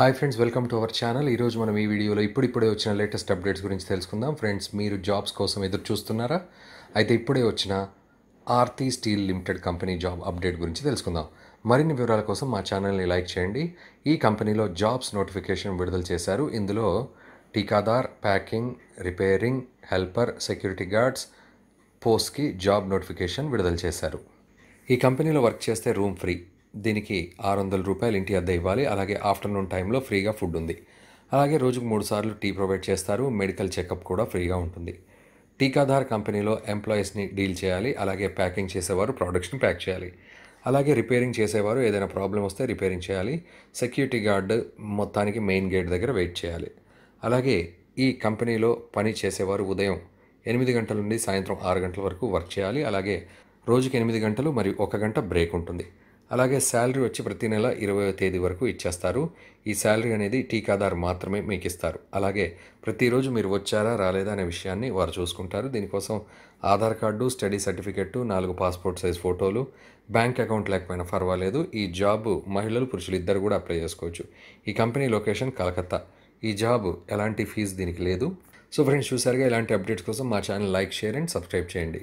hi friends welcome to our channel ఈరోజు మనం ఈ వీడియోలో ఇప్పుడిప్పుడే వచ్చిన లేటెస్ట్ అప్డేట్స్ గురించి తెలుసుకుందాం ఫ్రెండ్స్ మీరు జాబ్స్ కోసం ఎదురు చూస్తున్నారా అయితే ఇప్పుడే వచ్చిన Aarti steel limited company job update గురించి తెలుసుకుందాం మరిన్ని వివరాల కోసం మా ఛానల్ని లైక్ చేయండి ఈ కంపెనీలో జాబ్స్ నోటిఫికేషన్ విడుదల చేశారు ఇందులో టీకాదార్ packing repairing helper security guards పోస్ట్కి జాబ్ నోటిఫికేషన్ విడుదల చేశారు ఈ కంపెనీలో వర్క్ చేస్తే రూమ్ ఫ్రీ దీనికి ఆరు వందల రూపాయలు ఇంటి అద్దె ఇవ్వాలి అలాగే ఆఫ్టర్నూన్ టైంలో ఫ్రీగా ఫుడ్ ఉంది అలాగే రోజుకు మూడు సార్లు టీ ప్రొవైడ్ చేస్తారు మెడికల్ చెకప్ కూడా ఫ్రీగా ఉంటుంది టీకాధార్ కంపెనీలో ఎంప్లాయీస్ని డీల్ చేయాలి అలాగే ప్యాకింగ్ చేసేవారు ప్రోడక్ట్స్ని ప్యాక్ చేయాలి అలాగే రిపేరింగ్ చేసేవారు ఏదైనా ప్రాబ్లం వస్తే రిపేరింగ్ చేయాలి సెక్యూరిటీ గార్డ్ మొత్తానికి మెయిన్ గేట్ దగ్గర వెయిట్ చేయాలి అలాగే ఈ కంపెనీలో పని చేసేవారు ఉదయం ఎనిమిది గంటల నుండి సాయంత్రం ఆరు గంటల వరకు వర్క్ చేయాలి అలాగే రోజుకి ఎనిమిది గంటలు మరియు ఒక గంట బ్రేక్ ఉంటుంది అలాగే శాలరీ వచ్చి ప్రతి నెల ఇరవై తేదీ వరకు ఇచ్చేస్తారు ఈ శాలరీ అనేది టీకాదారు మాత్రమే మీకు ఇస్తారు అలాగే ప్రతిరోజు మీరు వచ్చారా రాలేదా అనే విషయాన్ని వారు చూసుకుంటారు దీనికోసం ఆధార్ కార్డు స్టడీ సర్టిఫికెట్ నాలుగు పాస్పోర్ట్ సైజ్ ఫోటోలు బ్యాంక్ అకౌంట్ లేకపోయినా పర్వాలేదు ఈ జాబ్ మహిళలు పురుషులు ఇద్దరు కూడా అప్లై చేసుకోవచ్చు ఈ కంపెనీ లొకేషన్ కలకత్తా ఈ జాబ్ ఎలాంటి ఫీజు దీనికి లేదు సో ఫ్రెండ్స్ చూసారుగా ఇలాంటి అప్డేట్స్ కోసం మా channel like share and subscribe చేయండి